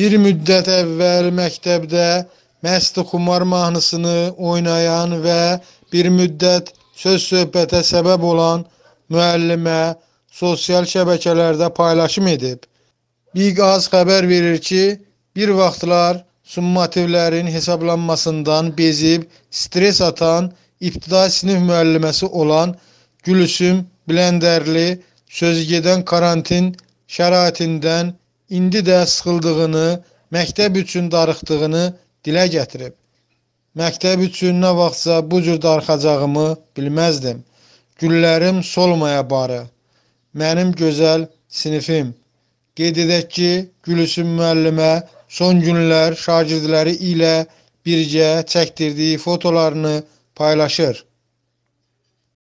Bir müddət əvvəl məktəbdə məst kumar mahnısını oynayan və bir müddət söz söhbətə səbəb olan müəllimə sosial şəbəkələrdə paylaşım edib. Big Az xəbər verir ki, bir vaxtlar summativlərin hesablanmasından bezib stres atan ibtidai sinif müəlliməsi olan Gülüsüm Bilendərli sözügedən karantin şəraitindən indi də sıxıldığını, məktəb üçün darıxdığını dilə gətirib. Məktəb üçün nə vaxtsa bu cür darıxacağımı bilməzdim. Güllərim solmaya barı. Mənim gözəl sinifim. Qeyd edək ki, Gülüsün müəllimə son günlər şagirdləri ilə birgə çəkdirdiyi fotolarını paylaşır.